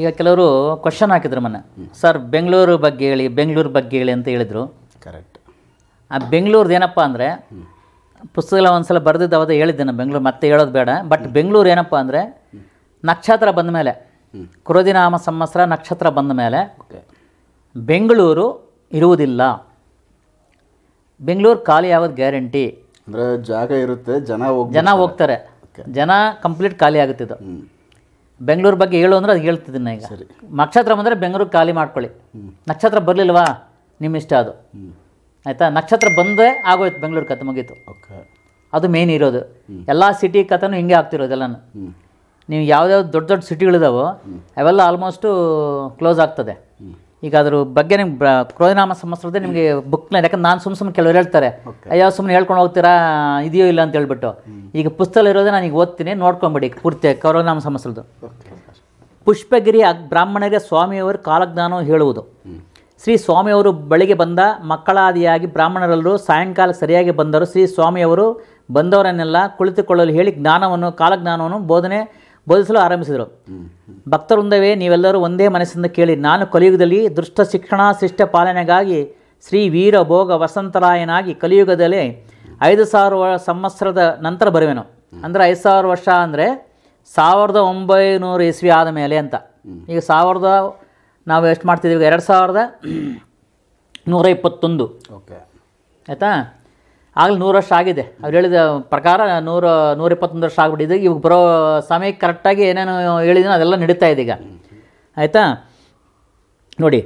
ಈಗ ಕೆಲವರು ಕ್ವಶನ್ ಹಾಕಿದ್ರು ಮೊನ್ನೆ ಸರ್ ಬೆಂಗಳೂರು ಬಗ್ಗೆ ಹೇಳಿ ಬೆಂಗಳೂರು ಬಗ್ಗೆ ಹೇಳಿ ಅಂತ ಹೇಳಿದರು ಕರೆಕ್ಟ್ ಆ ಬೆಂಗಳೂರ್ದು ಏನಪ್ಪ ಅಂದರೆ ಪುಸ್ತಕಗಳ ಒಂದ್ಸಲ ಸಲ ಬರೆದಿದ್ದು ಅವಾಗ ಹೇಳಿದ್ದೆ ನಾನು ಬೆಂಗಳೂರು ಮತ್ತೆ ಹೇಳೋದು ಬೇಡ ಬಟ್ ಬೆಂಗಳೂರು ಏನಪ್ಪ ಅಂದರೆ ನಕ್ಷತ್ರ ಬಂದ ಮೇಲೆ ಕುರುದಿನಾಮ ಸಂವತ್ಸರ ನಕ್ಷತ್ರ ಬಂದ ಮೇಲೆ ಬೆಂಗಳೂರು ಇರುವುದಿಲ್ಲ ಬೆಂಗಳೂರು ಖಾಲಿ ಆಗೋದು ಗ್ಯಾರಂಟಿ ಅಂದರೆ ಜಾಗ ಇರುತ್ತೆ ಜನ ಜನ ಹೋಗ್ತಾರೆ ಜನ ಕಂಪ್ಲೀಟ್ ಖಾಲಿ ಆಗುತ್ತಿದ್ದು ಬೆಂಗಳೂರು ಬಗ್ಗೆ ಹೇಳು ಅಂದರೆ ಅದು ಹೇಳ್ತಿದ್ದೀನಿ ಈಗ ನಕ್ಷತ್ರ ಬಂದರೆ ಬೆಂಗಳೂರು ಖಾಲಿ ಮಾಡ್ಕೊಳ್ಳಿ ನಕ್ಷತ್ರ ಬರಲಿಲ್ವಾ ನಿಮ್ಮ ಇಷ್ಟ ಅದು ಆಯಿತಾ ನಕ್ಷತ್ರ ಬಂದೇ ಆಗೋಯ್ತು ಬೆಂಗಳೂರು ಕತೆ ಮುಗೀತು ಅದು ಮೇಯ್ನ್ ಇರೋದು ಎಲ್ಲ ಸಿಟಿ ಕಥೆನೂ ಹಿಂಗೆ ಆಗ್ತಿರೋದು ನೀವು ಯಾವ್ದಾವ್ದು ದೊಡ್ಡ ದೊಡ್ಡ ಸಿಟಿಗಳಿದಾವೋ ಅವೆಲ್ಲ ಆಲ್ಮೋಸ್ಟು ಕ್ಲೋಸ್ ಆಗ್ತದೆ ಈಗ ಅದ್ರ ಬಗ್ಗೆ ನಿಮ್ಗೆ ಕ್ರೋಧನಾಮ ಸಂವತ್ಸರದೇ ನಿಮಗೆ ಬುಕ್ನ ಯಾಕಂದ್ರೆ ನಾನು ಸುಮ್ಮ ಸುಮ್ಮನೆ ಕೆಲವರು ಹೇಳ್ತಾರೆ ಅಯ್ಯೋ ಸುಮ್ಮನೆ ಹೇಳ್ಕೊಂಡು ಹೋಗ್ತೀರಾ ಇದೆಯೋ ಇಲ್ಲ ಅಂತ ಹೇಳ್ಬಿಟ್ಟು ಈಗ ಪುಸ್ತಕ ಇರೋದೇ ನಾನು ಈಗ ಓದ್ತೀನಿ ನೋಡ್ಕೊಂಬಿಡಿ ಪೂರ್ತಿ ಕ್ರೋಧನಾಮ ಸಂವತ್ಸರದ್ದು ಪುಷ್ಪಗಿರಿ ಬ್ರಾಹ್ಮಣರಿಗೆ ಸ್ವಾಮಿಯವರು ಕಾಲಜ್ಞಾನ ಹೇಳುವುದು ಶ್ರೀ ಸ್ವಾಮಿಯವರು ಬಳಿಗೆ ಬಂದ ಮಕ್ಕಳಾದಿಯಾಗಿ ಬ್ರಾಹ್ಮಣರೆಲ್ಲರೂ ಸಾಯಂಕಾಲ ಸರಿಯಾಗಿ ಬಂದರು ಶ್ರೀ ಸ್ವಾಮಿಯವರು ಬಂದವರನ್ನೆಲ್ಲ ಕುಳಿತುಕೊಳ್ಳಲು ಹೇಳಿ ಜ್ಞಾನವನ್ನು ಕಾಲಜ್ಞಾನವನ್ನು ಬೋಧನೆ ಬೋಧಿಸಲು ಆರಂಭಿಸಿದರು ಭಕ್ತರುಂದವೇ ನೀವೆಲ್ಲರೂ ಒಂದೇ ಮನಸ್ಸಿಂದ ಕೇಳಿ ನಾನು ಕಲಿಯುಗದಲ್ಲಿ ದುಷ್ಟ ಶಿಕ್ಷಣ ಶಿಷ್ಟ ಪಾಲನೆಗಾಗಿ ಶ್ರೀ ವೀರ ಭೋಗ ವಸಂತರಾಯನಾಗಿ ಕಲಿಯುಗದಲ್ಲಿ ಐದು ಸಾವಿರ ಸಂವತ್ಸರದ ನಂತರ ಬರುವೆನು ಅಂದರೆ ಐದು ಸಾವಿರ ವರ್ಷ ಅಂದರೆ ಸಾವಿರದ ಒಂಬೈನೂರು ಇಸ್ವಿ ಆದ ಮೇಲೆ ಅಂತ ಈಗ ಸಾವಿರದ ನಾವು ಎಷ್ಟು ಮಾಡ್ತಿದ್ದೀವಿ ಎರಡು ಸಾವಿರದ ನೂರ ಇಪ್ಪತ್ತೊಂದು ಓಕೆ ಆಯಿತಾ ಆಗಲೇ ನೂರು ವರ್ಷ ಆಗಿದೆ ಅವ್ರು ಹೇಳಿದ ಪ್ರಕಾರ ನೂರು ಇಪ್ಪತ್ತೊಂದು ವರ್ಷ ಆಗಿಬಿಟ್ಟಿದೆ ಇವಾಗ ಬರೋ ಸಮಯಕ್ಕೆ ಕರೆಕ್ಟಾಗಿ ಏನೇನು ಹೇಳಿದನೋ ಅದೆಲ್ಲ ನಡೀತಾ ಇದೆ ಈಗ ಆಯಿತಾ ನೋಡಿ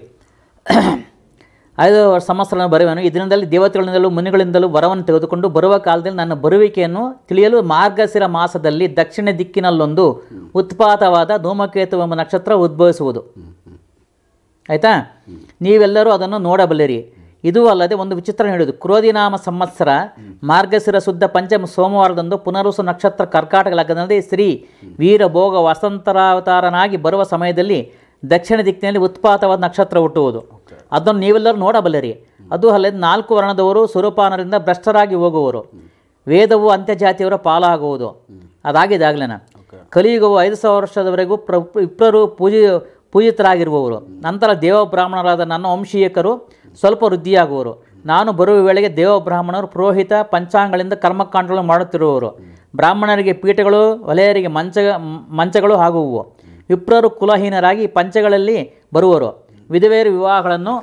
ಐದು ವರ್ಷ ಸಮಸ್ಯೆಗಳನ್ನು ಬರುವೆನು ಈ ದೇವತೆಗಳಿಂದಲೂ ಮುನಿಗಳಿಂದಲೂ ವರವನ್ನು ತೆಗೆದುಕೊಂಡು ಬರುವ ಕಾಲದಲ್ಲಿ ನನ್ನ ಬರುವಿಕೆಯನ್ನು ತಿಳಿಯಲು ಮಾರ್ಗಶಿರ ಮಾಸದಲ್ಲಿ ದಕ್ಷಿಣ ದಿಕ್ಕಿನಲ್ಲೊಂದು ಉತ್ಪಾತವಾದ ಧೂಮಕೇತು ಎಂಬ ನಕ್ಷತ್ರ ಉದ್ಭವಿಸುವುದು ಆಯಿತಾ ನೀವೆಲ್ಲರೂ ಅದನ್ನು ನೋಡಬಲ್ಲಿರಿ ಇದೂ ಅಲ್ಲದೆ ಒಂದು ವಿಚಿತ್ರ ನೀಡುವುದು ಕ್ರೋಧಿನಾಮ ಸಂವತ್ಸರ ಮಾರ್ಗಶಿರ ಶುದ್ಧ ಪಂಚಮ ಸೋಮವಾರದಂದು ಪುನರ್ವಸು ನಕ್ಷತ್ರ ಕರ್ಕಾಟಕ ಲಗ್ನದಲ್ಲಿ ಶ್ರೀ ವೀರಭೋಗ ವಸಂತರಾವತಾರನಾಗಿ ಬರುವ ಸಮಯದಲ್ಲಿ ದಕ್ಷಿಣ ದಿಕ್ಕಿನಲ್ಲಿ ಉತ್ಪಾತವಾದ ನಕ್ಷತ್ರ ಹುಟ್ಟುವುದು ಅದನ್ನು ನೀವೆಲ್ಲರೂ ನೋಡಬಲ್ಲರಿ ಅದು ಅಲ್ಲದೆ ನಾಲ್ಕು ವರ್ಣದವರು ಸ್ವರೂಪಾನರಿಂದ ಭ್ರಷ್ಟರಾಗಿ ಹೋಗುವರು ವೇದವು ಅಂತ್ಯಜಾತಿಯವರ ಪಾಲಾಗುವುದು ಅದಾಗಿದಾಗಲೇನ ಕಲಿಯುಗವು ಐದು ಸಾವಿರ ವರ್ಷದವರೆಗೂ ಪ್ರ ಇಬ್ಬರು ಪೂಜಿ ಪೂಜಿತರಾಗಿರುವವರು ನಂತರ ದೇವ ಬ್ರಾಹ್ಮಣರಾದ ನನ್ನ ವಂಶೀಯಕರು ಸ್ವಲ್ಪ ವೃದ್ಧಿಯಾಗುವರು ನಾನು ಬರುವ ವೇಳೆಗೆ ದೇವ ಬ್ರಾಹ್ಮಣರು ಪುರೋಹಿತ ಪಂಚಾಂಗಗಳಿಂದ ಕರ್ಮಕಾಂಡಗಳನ್ನು ಮಾಡುತ್ತಿರುವವರು ಬ್ರಾಹ್ಮಣರಿಗೆ ಪೀಠಗಳು ವಲಯರಿಗೆ ಮಂಚ ಮಂಚಗಳು ಆಗುವು ವಿಪ್ರರು ಕುಲಹೀನರಾಗಿ ಪಂಚಗಳಲ್ಲಿ ಬರುವರು ವಿಧವೆಯರು ವಿವಾಹಗಳನ್ನು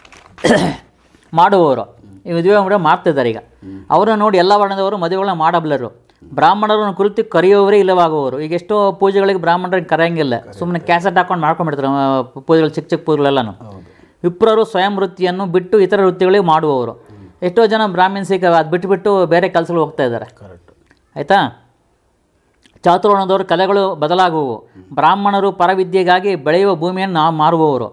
ಮಾಡುವವರು ಈ ವಿಧವೆ ಕೂಡ ಮಾಡ್ತಿದ್ದಾರೆ ಈಗ ಅವರನ್ನು ನೋಡಿ ಎಲ್ಲ ವರ್ಣದವರು ಮದುವೆಗಳನ್ನ ಮಾಡಬಲ್ಲರು ಬ್ರಾಹ್ಮಣರನ್ನು ಕುರಿತು ಕರೆಯುವವರೇ ಇಲ್ಲವಾಗುವವರು ಈಗ ಎಷ್ಟೋ ಪೂಜೆಗಳಿಗೆ ಬ್ರಾಹ್ಮಣರಿಗೆ ಕರೆಯಂಗಿಲ್ಲ ಸುಮ್ಮನೆ ಕ್ಯಾಸೆಟ್ ಹಾಕೊಂಡು ಮಾಡ್ಕೊಂಡ್ಬಿಡ್ತಾರೆ ಪೂಜೆಗಳು ಚಿಕ್ಕ ಚಿಕ್ಕ ಪೂಜೆಗಳೆಲ್ಲನೂ ವಿಪ್ರರು ಸ್ವಯಂ ವೃತ್ತಿಯನ್ನು ಬಿಟ್ಟು ಇತರ ವೃತ್ತಿಗಳಿಗೆ ಮಾಡುವವರು ಎಷ್ಟೋ ಜನ ಬ್ರಾಹ್ಮಿನ್ಸಿಗೆ ಅದು ಬಿಟ್ಟುಬಿಟ್ಟು ಬೇರೆ ಕೆಲಸಗಳು ಹೋಗ್ತಾ ಇದ್ದಾರೆ ಆಯಿತಾ ಚಾತುರ್ವರ್ಣದವರು ಕಲೆಗಳು ಬದಲಾಗುವು ಬ್ರಾಹ್ಮಣರು ಪರವಿದ್ಯೆಗಾಗಿ ಬೆಳೆಯುವ ಭೂಮಿಯನ್ನು ನಾವು ಮಾರುವವರು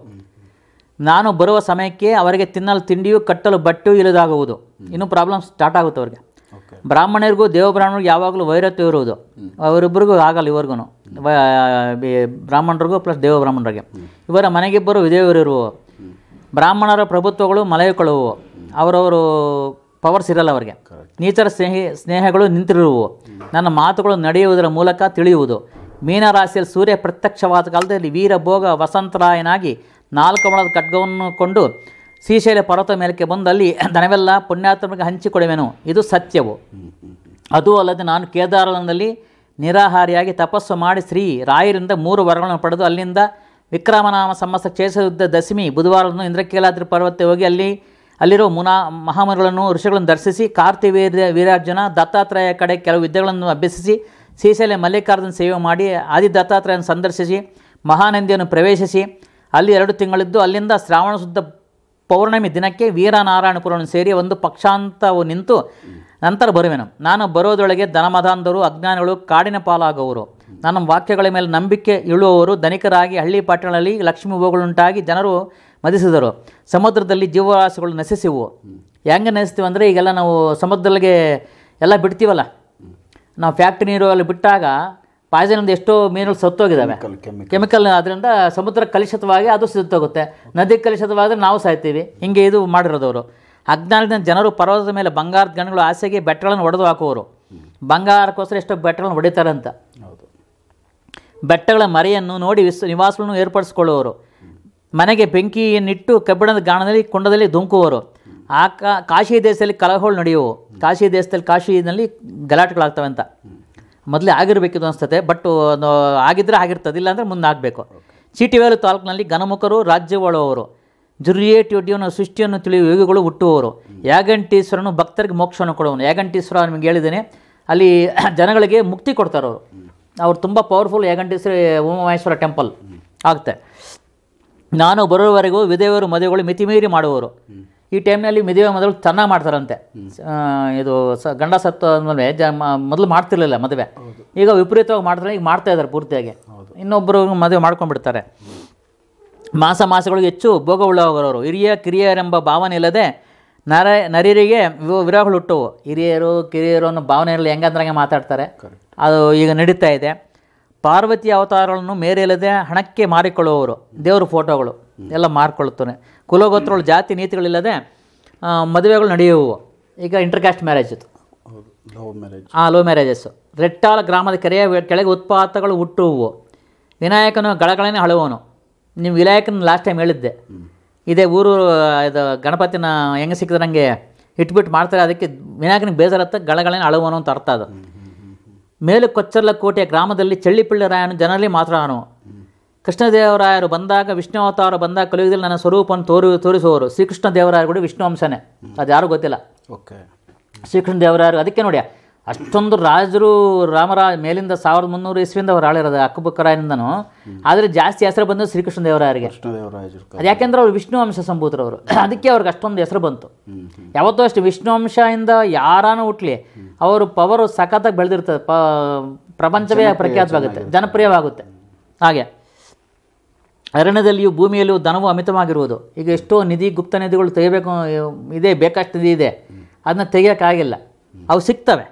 ನಾನು ಬರುವ ಸಮಯಕ್ಕೆ ಅವರಿಗೆ ತಿನ್ನಲು ತಿಂಡಿಯು ಕಟ್ಟಲು ಬಟ್ಟೆಯೂ ಇಲ್ಲದಾಗುವುದು ಇನ್ನೂ ಪ್ರಾಬ್ಲಮ್ ಸ್ಟಾರ್ಟ್ ಆಗುತ್ತೆ ಅವ್ರಿಗೆ ಬ್ರಾಹ್ಮಣರಿಗೂ ದೇವಬ್ರಾಹ್ಮಣರಿಗೂ ಯಾವಾಗಲೂ ವೈರತ್ವ ಇರುವುದು ಅವರಿಬ್ಬರಿಗೂ ಆಗಲ್ಲ ಇವ್ರಿಗೂ ಬ್ರಾಹ್ಮಣರಿಗೂ ಪ್ಲಸ್ ದೇವಬ್ರಾಹ್ಮಣರಿಗೆ ಇವರ ಮನೆಗಿಬ್ಬರು ವಿಧೇವರು ಇರುವವರು ಬ್ರಾಹ್ಮಣರ ಪ್ರಭುತ್ವಗಳು ಮಲಗಿಕೊಳ್ಳುವು ಅವರವರು ಪವರ್ಸ್ ಇರಲ್ಲ ಅವರಿಗೆ ನೀಚರ ಸ್ನೇಹಿ ಸ್ನೇಹಗಳು ನಿಂತಿರುವು ನನ್ನ ಮಾತುಗಳು ನಡೆಯುವುದರ ಮೂಲಕ ತಿಳಿಯುವುದು ಮೀನರಾಶಿಯಲ್ಲಿ ಸೂರ್ಯ ಪ್ರತ್ಯಕ್ಷವಾದ ಕಾಲದಲ್ಲಿ ವೀರಭೋಗ ವಸಂತರಾಯನಾಗಿ ನಾಲ್ಕು ಮೊಳದ ಖಡ್ಗವನ್ನು ಕೊಂಡು ಶ್ರೀಶೈಲ ಪರ್ವತ ಮೇಲಕ್ಕೆ ಬಂದಲ್ಲಿ ನನವೆಲ್ಲ ಪುಣ್ಯಾತ್ಮಕ ಹಂಚಿಕೊಡುವೆನು ಇದು ಸತ್ಯವು ಅದೂ ಅಲ್ಲದೆ ನಾನು ಕೇದಾರಲನಲ್ಲಿ ನಿರಾಹಾರಿಯಾಗಿ ತಪಸ್ಸು ಮಾಡಿ ಶ್ರೀ ರಾಯರಿಂದ ಮೂರು ವರಗಳನ್ನು ಪಡೆದು ಅಲ್ಲಿಂದ ವಿಕ್ರಮನಾಮ ಸಮಸ್ತ ಯುದ್ಧ ದಶಮಿ ಬುಧವಾರವನ್ನು ಇಂದ್ರಕೀಲಾದ್ರಿ ಪರ್ವತ ಹೋಗಿ ಅಲ್ಲಿ ಅಲ್ಲಿರೋ ಮುನಾ ಮಹಾಮರುಗಳನ್ನು ಋಷಿಗಳನ್ನು ದರ್ಶಿಸಿ ಕಾರ್ತಿ ವೀರ ವೀರಾರ್ಜುನ ದತ್ತಾತ್ರೇಯ ಕಡೆ ಕೆಲವು ವಿದ್ಯೆಗಳನ್ನು ಅಭ್ಯಸಿಸಿ ಶ್ರೀಶೈಲ ಮಲ್ಲಿಕಾರ್ಜುನ ಸೇವೆ ಮಾಡಿ ಆದಿ ದತ್ತಾತ್ರೇಯನ ಸಂದರ್ಶಿಸಿ ಮಹಾನಂದಿಯನ್ನು ಪ್ರವೇಶಿಸಿ ಅಲ್ಲಿ ಎರಡು ತಿಂಗಳಿದ್ದು ಅಲ್ಲಿಂದ ಶ್ರಾವಣ ಶುದ್ಧ ಪೌರ್ಣಮಿ ದಿನಕ್ಕೆ ವೀರನಾರಾಯಣಪುರವನ್ನು ಸೇರಿ ಒಂದು ಪಕ್ಷಾಂತವು ನಿಂತು ನಂತರ ಬರುವೆನು ನಾನು ಬರೋದೊಳಗೆ ಧನಮಧಾಂಧರು ಅಜ್ಞಾನಿಗಳು ಕಾಡಿನ ಪಾಲಾಗುವರು ನನ್ನ ವಾಕ್ಯಗಳ ಮೇಲೆ ನಂಬಿಕೆ ಇಳುವವರು ಧನಿಕರಾಗಿ ಹಳ್ಳಿ ಪಾಟಗಳಲ್ಲಿ ಲಕ್ಷ್ಮೀ ಹೂವುಗಳುಂಟಾಗಿ ಜನರು ಮದಿಸಿದರು ಸಮುದ್ರದಲ್ಲಿ ಜೀವರಾಶಿಗಳು ನಶಿಸಿವು ಹೆಂಗೆ ನೆನೆಸ್ತೀವಿ ಅಂದರೆ ಈಗೆಲ್ಲ ನಾವು ಸಮುದ್ರಲ್ಲಿಗೆ ಎಲ್ಲ ಬಿಡ್ತೀವಲ್ಲ ನಾವು ಫ್ಯಾಕ್ಟ್ರಿ ನೀರು ಅಲ್ಲಿ ಬಿಟ್ಟಾಗ ಪಾಯ್ಸನಿಂದ ಎಷ್ಟೋ ಮೀನುಗಳು ಸತ್ತೋಗಿದ್ದಾವೆ ಕೆಮಿಕಲ್ ಅದರಿಂದ ಸಮುದ್ರ ಕಲುಷಿತವಾಗಿ ಅದು ಸತ್ತೋಗುತ್ತೆ ನದಿ ಕಲುಷಿತವಾದರೆ ನಾವು ಸಾಯ್ತೀವಿ ಹಿಂಗೆ ಇದು ಮಾಡಿರೋದವರು ಹದಿನಾಲ್ಕು ದಿನ ಜನರು ಪರ್ವತದ ಮೇಲೆ ಬಂಗಾರದ ಗಣಗಳು ಆಸೆಗೆ ಬೆಟ್ಟಗಳನ್ನು ಒಡೆದು ಹಾಕುವರು ಬಂಗಾರಕ್ಕೋಸ್ಕರ ಎಷ್ಟೋ ಬೆಟ್ಟಗಳನ್ನು ಹೊಡಿತಾರೆ ಅಂತ ಬೆಟ್ಟಗಳ ಮರೆಯನ್ನು ನೋಡಿ ವಿಸ್ ನಿವಾಸಗಳನ್ನು ಏರ್ಪಡಿಸಿಕೊಳ್ಳುವರು ಮನೆಗೆ ಬೆಂಕಿಯನ್ನಿಟ್ಟು ಕಬ್ಬಿಣದ ಗಾಣದಲ್ಲಿ ಕುಂಡದಲ್ಲಿ ಧುಮುಕುವರು ಆ ಕಾಶಿ ದೇಶದಲ್ಲಿ ಕಲಹಗಳು ನಡೆಯುವು ಕಾಶಿ ದೇಶದಲ್ಲಿ ಕಾಶಿನಲ್ಲಿ ಗಲಾಟೆಗಳಾಗ್ತವೆ ಅಂತ ಮೊದಲೇ ಆಗಿರಬೇಕಿದ್ದು ಅನಿಸ್ತದೆ ಬಟ್ ಆಗಿದ್ದರೆ ಆಗಿರ್ತದೆ ಇಲ್ಲಾಂದರೆ ಮುಂದೆ ಆಗಬೇಕು ಚೀಟಿವೇಲು ತಾಲೂಕಿನಲ್ಲಿ ಘನಮುಖರು ರಾಜ್ಯವಾಳುವವರು ಜುರಿಯೇಟ್ ಒಡ್ಡಿಯವನ ಸೃಷ್ಟಿಯನ್ನು ತಿಳಿಯುವ ಯೋಗಿಗಳು ಹುಟ್ಟುವವರು ಯಾಗಂಟೀಶ್ವರನು ಭಕ್ತರಿಗೆ ಮೋಕ್ಷವನ್ನು ಕೊಡುವನು ಯಾಗಂಟೀಶ್ವರ ನಿಮಗೆ ಹೇಳಿದ್ದೇನೆ ಅಲ್ಲಿ ಜನಗಳಿಗೆ ಮುಕ್ತಿ ಕೊಡ್ತಾರವರು ಅವ್ರು ತುಂಬ ಪವರ್ಫುಲ್ ಯಾಗಂಟಿಸ್ರಿ ಉಮಾಮಹೇಶ್ವರ ಟೆಂಪಲ್ ಆಗುತ್ತೆ ನಾನು ಬರೋವರೆಗೂ ವಿಧವೆಯವರು ಮದುವೆಗಳು ಮೀರಿ ಮಾಡುವವರು ಈ ಟೈಮ್ನಲ್ಲಿ ಮದುವೆ ಮದುವೆಗಳು ಚೆನ್ನಾಗಿ ಮಾಡ್ತಾರಂತೆ ಇದು ಸ ಗಂಡ ಸತ್ತು ಅಂದರೆ ಜ ಮೊದಲು ಮಾಡ್ತಿರ್ಲಿಲ್ಲ ಮದುವೆ ಈಗ ವಿಪರೀತವಾಗಿ ಮಾಡ್ತಾರೆ ಈಗ ಮಾಡ್ತಾ ಇದ್ದಾರೆ ಪೂರ್ತಿಯಾಗಿ ಇನ್ನೊಬ್ಬರು ಮದುವೆ ಮಾಡ್ಕೊಂಡ್ಬಿಡ್ತಾರೆ ಮಾಸ ಮಾಸಗಳಿಗೆ ಹೆಚ್ಚು ಭೋಗ ಉಳ್ಳವರವರು ಹಿರಿಯ ಕಿರಿಯರೆಂಬ ಭಾವನೆ ಇಲ್ಲದೆ ನರ ನರಿಯರಿಗೆ ವಿರೋಹಗಳು ಹುಟ್ಟುವು ಹಿರಿಯರು ಕಿರಿಯರು ಅನ್ನೋ ಭಾವನೆ ಇರಲಿ ಹೆಂಗಂದ್ರಂಗೆ ಮಾತಾಡ್ತಾರೆ ಅದು ಈಗ ನಡೀತಾ ಇದೆ ಪಾರ್ವತಿ ಅವತಾರಗಳನ್ನು ಮೇರಿಲ್ಲದೆ ಹಣಕ್ಕೆ ಮಾರಿಕೊಳ್ಳುವವರು ದೇವರ ಫೋಟೋಗಳು ಎಲ್ಲ ಮಾರಿಕೊಳ್ಳುತ್ತಾನೆ ಕುಲಗೋತ್ರಗಳು ಜಾತಿ ನೀತಿಗಳಿಲ್ಲದೆ ಮದುವೆಗಳು ನಡೆಯುವು ಈಗ ಇಂಟರ್ ಕ್ಯಾಸ್ಟ್ ಮ್ಯಾರೇಜ್ ಇತ್ತು ಹಾಂ ಲವ್ ಮ್ಯಾರೇಜಸ್ಸು ರೆಟ್ಟಾಲ ಗ್ರಾಮದ ಕೆರೆಯ ಕೆಳಗೆ ಉತ್ಪಾತಗಳು ಹುಟ್ಟುವು ವಿನಾಯಕನು ಗಳಗಳೇ ಹಳುವನು ನಿಮ್ಮ ವಿನಾಯಕನ ಲಾಸ್ಟ್ ಟೈಮ್ ಹೇಳಿದ್ದೆ ಇದೇ ಊರು ಇದು ಗಣಪತಿನ ಹೆಂಗೆ ಸಿಕ್ಕಿದ್ರಂಗೆ ಇಟ್ಬಿಟ್ಟು ಮಾಡ್ತಾರೆ ಅದಕ್ಕೆ ವಿನಾಯಕನಿಗೆ ಬೇಜಾರತ್ತ ಗಳಗಳನ್ನ ಅಳುವನು ಅಂತ ಅರ್ಥ ಅದು ಮೇಲೆ ಕೊಚ್ಚರ್ಲ ಕೋಟೆಯ ಗ್ರಾಮದಲ್ಲಿ ರಾಯನು ಜನರಲ್ಲಿ ಮಾತ್ರ ಅವನು ಕೃಷ್ಣದೇವರಾಯರು ಬಂದಾಗ ವಿಷ್ಣು ಅವತಾರ ಬಂದಾಗ ಕಲಿಯುವುದಿಲ್ಲ ನನ್ನ ಸ್ವರೂಪವನ್ನು ತೋರಿ ತೋರಿಸುವವರು ಶ್ರೀಕೃಷ್ಣ ದೇವರಾಯರು ಕೂಡ ವಿಷ್ಣುವಂಶನೇ ಅದು ಯಾರೂ ಗೊತ್ತಿಲ್ಲ ಓಕೆ ಶ್ರೀಕೃಷ್ಣ ದೇವರಾಯರು ಅದಕ್ಕೆ ನೋಡಿ ಅಷ್ಟೊಂದು ರಾಜರು ರಾಮರಾಜ ಮೇಲಿಂದ ಸಾವಿರದ ಮುನ್ನೂರು ಇಸ್ವಿಯಿಂದ ಅವ್ರು ಆಳಿರೋದು ಅಕ್ಕಬಕ್ಕರಾಯನಿಂದನೂ ಆದರೆ ಜಾಸ್ತಿ ಹೆಸರು ಬಂದು ಶ್ರೀಕೃಷ್ಣ ದೇವರಾಯರಿಗೆ ಅದು ಯಾಕೆಂದ್ರೆ ಅವ್ರು ವಿಷ್ಣುವಂಶ ಅಂಶ ಸಂಭೂತರವರು ಅದಕ್ಕೆ ಅವ್ರಿಗೆ ಅಷ್ಟೊಂದು ಹೆಸರು ಬಂತು ಯಾವತ್ತೂ ಅಷ್ಟು ವಿಷ್ಣುವಂಶದಿಂದ ಯಾರಾನು ಹುಟ್ಲಿ ಅವರು ಪವರು ಸಖತ್ತಾಗಿ ಬೆಳೆದಿರ್ತದೆ ಪ ಪ್ರಪಂಚವೇ ಪ್ರಖ್ಯಾತವಾಗುತ್ತೆ ಜನಪ್ರಿಯವಾಗುತ್ತೆ ಹಾಗೆ ಅರಣ್ಯದಲ್ಲಿಯೂ ಭೂಮಿಯಲ್ಲಿಯೂ ಧನವು ಅಮಿತವಾಗಿರುವುದು ಈಗ ಎಷ್ಟೋ ನಿಧಿ ಗುಪ್ತ ನಿಧಿಗಳು ತೆಗಿಬೇಕು ಇದೆ ಬೇಕಷ್ಟು ನಿಧಿ ಇದೆ ಅದನ್ನ ತೆಗಿಯೋಕ್ಕಾಗಿಲ್ಲ ಅವು ಸಿಗ್ತವೆ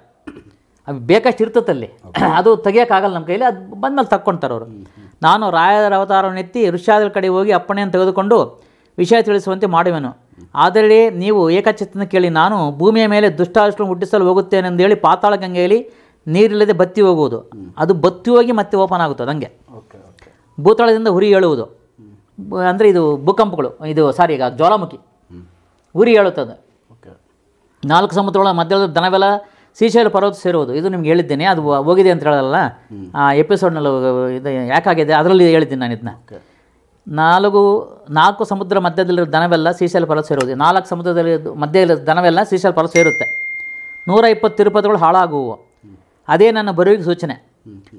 ಅದು ಬೇಕಷ್ಟು ಇರ್ತದಲ್ಲಿ ಅದು ತೆಗಿಯೋಕ್ಕಾಗಲ್ಲ ನಮ್ಮ ಕೈಯಲ್ಲಿ ಅದು ಬಂದಮೇಲೆ ತಕ್ಕೊಂತಾರೆ ಅವರು ನಾನು ರಾಯದರ ಅವತಾರವನ್ನು ಎತ್ತಿ ಋಷಾದರ ಕಡೆ ಹೋಗಿ ಅಪ್ಪಣೆಯನ್ನು ತೆಗೆದುಕೊಂಡು ವಿಷಯ ತಿಳಿಸುವಂತೆ ಮಾಡುವೆನು ಆದರೆ ನೀವು ಏಕಚಿತ್ತನ ಕೇಳಿ ನಾನು ಭೂಮಿಯ ಮೇಲೆ ದುಷ್ಟಾದಷ್ಟು ಹುಟ್ಟಿಸಲು ಅಂತ ಹೇಳಿ ಪಾತಾಳ ಗಂಗೆಯಲ್ಲಿ ನೀರಿಲ್ಲದೆ ಬತ್ತಿ ಹೋಗುವುದು ಅದು ಬತ್ತಿ ಹೋಗಿ ಮತ್ತೆ ಓಪನ್ ಆಗುತ್ತದೆ ಹಂಗೆ ಭೂತಾಳದಿಂದ ಹುರಿ ಹೇಳುವುದು ಅಂದರೆ ಇದು ಭೂಕಂಪಗಳು ಇದು ಸಾರಿ ಈಗ ಜ್ವಾಲಾಮುಖಿ ಹುರಿ ಹೇಳುತ್ತದೆ ನಾಲ್ಕು ಸಮುದ್ರಗಳ ಮಧ್ಯದ ದನವೆಲ್ಲ ಸೀಶೈಲ್ ಪರ್ವತ ಸೇರುವುದು ಇದು ನಿಮ್ಗೆ ಹೇಳಿದ್ದೀನಿ ಅದು ಹೋಗಿದೆ ಅಂತ ಹೇಳಲ್ಲ ಆ ಎಪಿಸೋಡ್ನಲ್ಲಿ ಇದು ಯಾಕಾಗಿದೆ ಅದರಲ್ಲಿ ಹೇಳಿದ್ದೀನಿ ನಾನು ಇದನ್ನ ನಾಲ್ಕು ನಾಲ್ಕು ಸಮುದ್ರ ಮಧ್ಯದಲ್ಲಿರೋ ದನವೆಲ್ಲ ಶ್ರೀಶೈಲ ಪರ್ವತ ಸೇರುವುದು ನಾಲ್ಕು ಸಮುದ್ರದಲ್ಲಿ ಮಧ್ಯದಲ್ಲಿ ದನವೆಲ್ಲ ಶ್ರೀಶೈಲ ಪರ್ವತ ಸೇರುತ್ತೆ ನೂರ ಇಪ್ಪತ್ತು ತಿರುಪತಿಗಳು ಹಾಳಾಗುವು ಅದೇ ನನ್ನ ಬರುವಿಗೆ ಸೂಚನೆ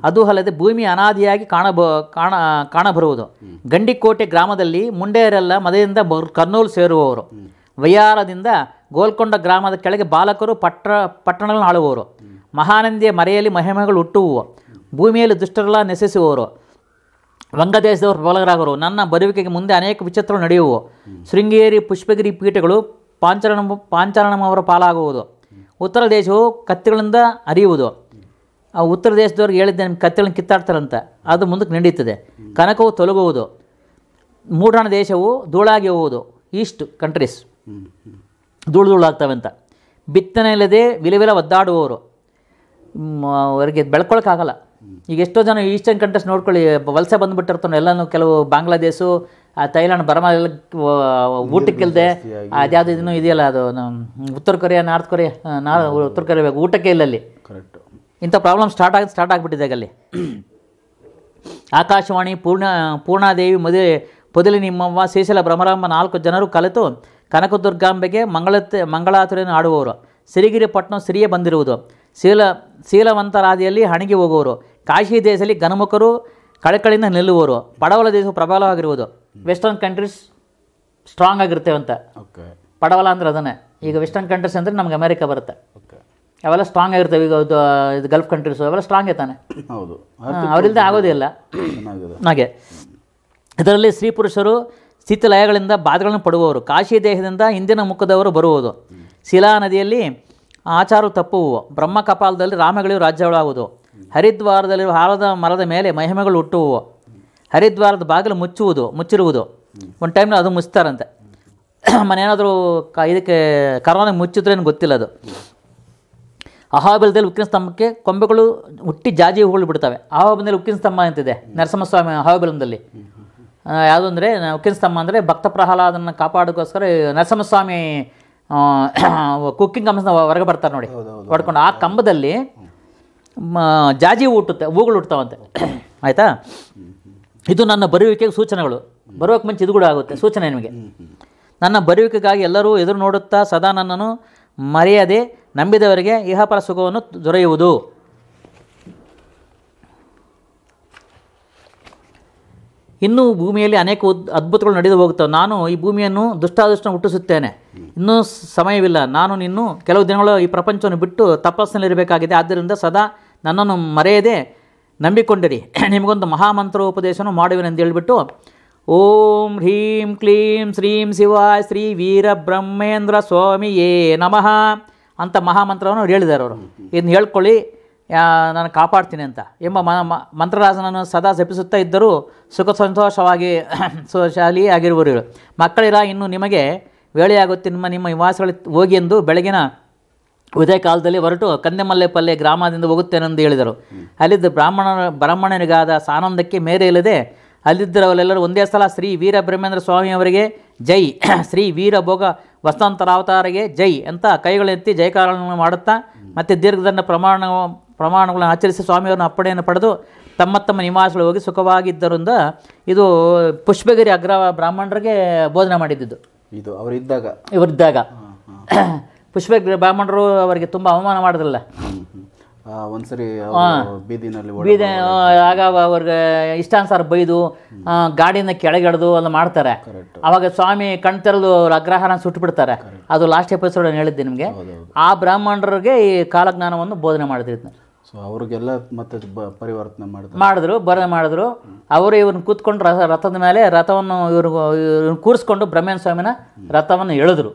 ಅದು ಅಲ್ಲದೆ ಭೂಮಿ ಅನಾದಿಯಾಗಿ ಕಾಣಬ ಕಾಣ ಕಾಣಬರುವುದು ಗಂಡಿಕೋಟೆ ಗ್ರಾಮದಲ್ಲಿ ಮುಂಡೆಯರೆಲ್ಲ ಮದೆಯಿಂದ ಕರ್ನೂಲು ಸೇರುವವರು ವಯಾರದಿಂದ ಗೋಲ್ಕೊಂಡ ಗ್ರಾಮದ ಕೆಳಗೆ ಬಾಲಕರು ಪಟ್ಟ ಪಟ್ಟಣಗಳನ್ನು ಆಳುವವರು ಮಹಾನಂದಿಯ ಮರೆಯಲ್ಲಿ ಮಹಿಮೆಗಳು ಹುಟ್ಟುವು ಭೂಮಿಯಲ್ಲಿ ದುಷ್ಟರೆಲ್ಲ ನೆಸೆಸುವವರು ವಂಗದೇಶದವರು ಬಲಗರಾಗರು ನನ್ನ ಬರುವಿಕೆಗೆ ಮುಂದೆ ಅನೇಕ ವಿಚಿತ್ರಗಳು ನಡೆಯುವು ಶೃಂಗೇರಿ ಪುಷ್ಪಗಿರಿ ಪೀಠಗಳು ಪಾಂಚರಣ ಅವರ ಪಾಲಾಗುವುದು ಉತ್ತರ ದೇಶವು ಕತ್ತಿಗಳಿಂದ ಅರಿಯುವುದು ಆ ಉತ್ತರ ದೇಶದವ್ರಿಗೆ ಹೇಳಿದ್ದೆ ನಿಮ್ಮ ಕತ್ತಿಗಳನ್ನು ಕಿತ್ತಾಡ್ತಾರಂತ ಅದು ಮುಂದಕ್ಕೆ ನಡೆಯುತ್ತದೆ ಕನಕವು ತೊಲಗುವುದು ಮೂಢಣ ದೇಶವು ಧೂಳಾಗಿ ಹೋಗುವುದು ಈಸ್ಟ್ ಕಂಟ್ರೀಸ್ ಧೂಳು ಆಗ್ತವೆ ಅಂತ ಬಿತ್ತನೆ ಇಲ್ಲದೆ ವಿಲ ಒದ್ದಾಡುವವರು ಅವರಿಗೆ ಬೆಳ್ಕೊಳಕ್ಕಾಗಲ್ಲ ಈಗ ಎಷ್ಟೋ ಜನ ಈಸ್ಟರ್ನ್ ಕಂಟ್ರೀಸ್ ನೋಡ್ಕೊಳ್ಳಿ ವಲಸೆ ಬಂದುಬಿಟ್ಟಿರ್ತಾನೆ ಎಲ್ಲನೂ ಕೆಲವು ಬಾಂಗ್ಲಾದೇಶು ಆ ಥೈಲ್ಯಾಂಡ್ ಊಟಕ್ಕೆ ಊಟಕ್ಕಿಲ್ಲದೆ ಅದ್ಯಾವುದು ಇದನ್ನು ಇದೆಯಲ್ಲ ಅದು ಉತ್ತರ ಕೊರಿಯಾ ನಾರ್ತ್ ಕೊರಿಯಾ ಉತ್ತರ ಕೊರಿಯಾ ಊಟಕ್ಕೆ ಇಲ್ಲಲ್ಲಿ ಕರೆಕ್ಟು ಇಂಥ ಪ್ರಾಬ್ಲಮ್ ಸ್ಟಾರ್ಟ್ ಆಗಿ ಸ್ಟಾರ್ಟ್ ಆಗಿಬಿಟ್ಟಿದೆ ಅಲ್ಲಿ ಆಕಾಶವಾಣಿ ಪೂರ್ಣ ಪೂರ್ಣಾದೇವಿ ಮದುವೆ ಪೊದಲಿ ನಿಮ್ಮವ್ವ ಶೇಷಲ ಬ್ರಹ್ಮರಮ್ಮ ನಾಲ್ಕು ಜನರು ಕಲಿತು ಕನಕದುರ್ಗಾಂಬೆಗೆ ಮಂಗಳ ಮಂಗಳಾತುರೆಯನ್ನು ಆಡುವವರು ಸಿರಿಗಿರಿ ಪಟ್ಟಣ ಸಿರಿಯೇ ಬಂದಿರುವುದು ಶೀಲ ಶೀಲವಂತರಾದಿಯಲ್ಲಿ ಹಣಗಿ ಹೋಗುವರು ಕಾಶಿ ದೇಶದಲ್ಲಿ ಗಣಮುಖರು ಕಳಕಳಿಯಿಂದ ನಿಲ್ಲುವರು ಪಡವಲ ದೇಶವು ಪ್ರಬಲವಾಗಿರುವುದು ವೆಸ್ಟರ್ನ್ ಕಂಟ್ರೀಸ್ ಸ್ಟ್ರಾಂಗ್ ಆಗಿರ್ತೇವೆ ಅಂತ ಓಕೆ ಪಡವಲ ಅಂದರೆ ಅದನ್ನೇ ಈಗ ವೆಸ್ಟರ್ನ್ ಕಂಟ್ರೀಸ್ ಅಂದರೆ ನಮ್ಗೆ ಅಮೆರಿಕ ಬರುತ್ತೆ ಅವೆಲ್ಲ ಸ್ಟ್ರಾಂಗ್ ಆಗಿರ್ತವೆ ಈಗ ಇದು ಗಲ್ಫ್ ಕಂಟ್ರೀಸು ಅವೆಲ್ಲ ಸ್ಟ್ರಾಂಗ್ ಇರ್ತಾನೆ ಹೌದು ಅವರಿಂದ ಆಗೋದಿಲ್ಲ ಹಾಗೆ ಇದರಲ್ಲಿ ಸ್ತ್ರೀ ಪುರುಷರು ಲಯಗಳಿಂದ ಬಾಧೆಗಳನ್ನು ಪಡುವವರು ಕಾಶಿ ದೇಹದಿಂದ ಹಿಂದಿನ ಮುಖದವರು ಬರುವುದು ಶಿಲಾ ನದಿಯಲ್ಲಿ ಆಚಾರು ತಪ್ಪುವು ಬ್ರಹ್ಮ ಕಪಾಲದಲ್ಲಿ ರಾಮಗಳಿವು ರಾಜ್ಯಗಳಾಗುವುದು ಹರಿದ್ವಾರದಲ್ಲಿ ಹಾಲದ ಮರದ ಮೇಲೆ ಮಹಿಮೆಗಳು ಹುಟ್ಟುವು ಹರಿದ್ವಾರದ ಬಾಗಿಲು ಮುಚ್ಚುವುದು ಮುಚ್ಚಿರುವುದು ಒಂದು ಟೈಮ್ನ ಅದು ಮುಚ್ಚುತ್ತಾರಂತೆ ಮನೇನಾದರೂ ಕ ಇದಕ್ಕೆ ಕರೋನಾ ಮುಚ್ಚಿದ್ರೆ ಗೊತ್ತಿಲ್ಲ ಅದು ಅಹಾಬಲದಲ್ಲಿ ಉಕ್ಕಿನ ಸ್ತಂಭಕ್ಕೆ ಕೊಂಬೆಗಳು ಹುಟ್ಟಿ ಜಾಜಿ ಹೂಗಳು ಬಿಡ್ತವೆ ಅಹಾಬಲದಲ್ಲಿ ಉಕ್ಕಿನ ಸ್ತಂಭ ಅಂತಿದೆ ನರಸಿಂಹಸ್ವಾಮಿ ಅಹಾಬಲದಲ್ಲಿ ಯಾವುದು ಅಂದರೆ ಸ್ತಂಭ ಅಂದರೆ ಭಕ್ತ ಪ್ರಹ್ಲಾದನ್ನು ಕಾಪಾಡೋಕ್ಕೋಸ್ಕರ ನರಸಿಂಹಸ್ವಾಮಿ ಕುಕ್ಕಿಂಗ್ ಕಂಬಸ್ನ ಹೊರಗೆ ಬರ್ತಾರೆ ನೋಡಿ ಹೊಡ್ಕೊಂಡು ಆ ಕಂಬದಲ್ಲಿ ಜಾಜಿ ಹುಟ್ಟುತ್ತೆ ಹೂಗಳು ಹುಟ್ಟುತ್ತವಂತೆ ಆಯಿತಾ ಇದು ನನ್ನ ಬರುವಿಕೆಗೆ ಸೂಚನೆಗಳು ಬರುವಕ್ಕೆ ಮುಂಚೆ ಇದು ಕೂಡ ಆಗುತ್ತೆ ಸೂಚನೆ ನಿಮಗೆ ನನ್ನ ಬರುವಿಕೆಗಾಗಿ ಎಲ್ಲರೂ ಎದುರು ನೋಡುತ್ತಾ ಸದಾ ನನ್ನನ್ನು ಮರೆಯದೆ ನಂಬಿದವರಿಗೆ ಇಹಪರ ಸುಖವನ್ನು ದೊರೆಯುವುದು ಇನ್ನೂ ಭೂಮಿಯಲ್ಲಿ ಅನೇಕ ಅದ್ಭುತಗಳು ನಡೆದು ಹೋಗುತ್ತವೆ ನಾನು ಈ ಭೂಮಿಯನ್ನು ದುಷ್ಟಾದೃಷ್ಟ ಹುಟ್ಟಿಸುತ್ತೇನೆ ಇನ್ನೂ ಸಮಯವಿಲ್ಲ ನಾನು ನಿನ್ನು ಕೆಲವು ದಿನಗಳು ಈ ಪ್ರಪಂಚವನ್ನು ಬಿಟ್ಟು ತಪಸ್ಸಿನಲ್ಲಿರಬೇಕಾಗಿದೆ ಆದ್ದರಿಂದ ಸದಾ ನನ್ನನ್ನು ಮರೆಯದೆ ನಂಬಿಕೊಂಡಿರಿ ನಿಮಗೊಂದು ಮಹಾಮಂತ್ರೋಪದೇಶನೂ ಮಾಡುವೆನೆಂದು ಹೇಳಿಬಿಟ್ಟು ಓಂ ಹ್ರೀಂ ಕ್ಲೀಂ ಶ್ರೀಂ ಶಿವಾಯ್ ಶ್ರೀ ವೀರ ಬ್ರಹ್ಮೇಂದ್ರ ಸ್ವಾಮಿಯೇ ನಮಃ ಅಂತ ಮಹಾಮಂತ್ರವನ್ನು ಹೇಳಿದ್ದಾರೆ ಅವರು ಇದನ್ನು ಹೇಳ್ಕೊಳ್ಳಿ ನಾನು ಕಾಪಾಡ್ತೀನಿ ಅಂತ ಎಂಬ ಮಂತ್ರರಾಜನನ್ನು ಸದಾ ಜಪಿಸುತ್ತಾ ಇದ್ದರೂ ಸುಖ ಸಂತೋಷವಾಗಿ ಶಾಲಿ ಆಗಿರುವವರು ಮಕ್ಕಳಿರ ಇನ್ನು ನಿಮಗೆ ವೇಳೆಯಾಗುತ್ತೆ ನಿಮ್ಮ ನಿಮ್ಮ ನಿವಾಸಗಳ ಹೋಗಿ ಎಂದು ಬೆಳಗಿನ ಉದಯ ಕಾಲದಲ್ಲಿ ಹೊರಟು ಕಂದೆಮಲ್ಲೆಪಲ್ಲೆ ಗ್ರಾಮದಿಂದ ಹೋಗುತ್ತೇನೆಂದು ಹೇಳಿದರು ಅಲ್ಲಿದ್ದ ಬ್ರಾಹ್ಮಣ ಬ್ರಾಹ್ಮಣನಿಗಾದ ಸಾನಂದಕ್ಕೆ ಮೇರೆ ಇಲ್ಲದೆ ಅಲ್ಲಿದ್ದರವರೆಲ್ಲರೂ ಒಂದೇ ಸಲ ಶ್ರೀ ವೀರ ಬ್ರಹ್ಮೇಂದ್ರ ಸ್ವಾಮಿಯವರಿಗೆ ಜೈ ಶ್ರೀ ವೀರ ಭೋಗ ವಸಂತರಾವತಾರಿಗೆ ಜೈ ಅಂತ ಕೈಗಳೆತ್ತಿ ಜಯಕಾರಗಳನ್ನು ಮಾಡುತ್ತಾ ಮತ್ತು ದೀರ್ಘದಂಡ ಪ್ರಮಾಣ ಪ್ರಮಾಣಗಳನ್ನು ಆಚರಿಸಿ ಸ್ವಾಮಿಯವರನ್ನು ಅಪ್ಪಣೆಯನ್ನು ಪಡೆದು ತಮ್ಮ ತಮ್ಮ ನಿವಾಸಗಳು ಹೋಗಿ ಸುಖವಾಗಿದ್ದರಿಂದ ಇದು ಪುಷ್ಪಗಿರಿ ಅಗ್ರ ಬ್ರಾಹ್ಮಣರಿಗೆ ಬೋಧನೆ ಮಾಡಿದ್ದು ಇದು ಅವರಿದ್ದಾಗ ಇವರಿದ್ದಾಗ ಪುಷ್ಪಗಿರಿ ಬ್ರಾಹ್ಮಣರು ಅವರಿಗೆ ತುಂಬ ಅವಮಾನ ಮಾಡಿದ್ರಲ್ಲ ಬೀದಿ ಆಗ ಅವ್ರಿಗೆ ಇಷ್ಟಾನುಸಾರ ಬೈದು ಗಾಡಿನ ಕೆಳಗೆಡ್ದು ಎಲ್ಲ ಮಾಡ್ತಾರೆ ಅವಾಗ ಸ್ವಾಮಿ ಕಣ್ ತೆರೆದು ಅಗ್ರಹಾರ ಸುಟ್ಟು ಬಿಡ್ತಾರೆ ಅದು ಲಾಸ್ಟ್ ಎಪಿಸೋಡ್ ಹೇಳಿದ್ದೆ ನಿಮಗೆ ಆ ಬ್ರಾಹ್ಮಣರಿಗೆ ಈ ಕಾಲಜ್ಞಾನವನ್ನು ಬೋಧನೆ ಮಾಡಿದ್ರಿ ಸೊ ಅವ್ರಿಗೆಲ್ಲ ಮತ್ತೆ ಪರಿವರ್ತನೆ ಮಾಡಿದ್ರು ಮಾಡಿದ್ರು ಬರ ಮಾಡಿದ್ರು ಅವರು ಇವ್ರನ್ನ ಕೂತ್ಕೊಂಡು ರಥ ರಥದ ಮೇಲೆ ರಥವನ್ನು ಇವರು ಕೂರಿಸ್ಕೊಂಡು ಬ್ರಹ್ಮೇನ ಸ್ವಾಮಿನ ರಥವನ್ನು ಎಳೆದ್ರು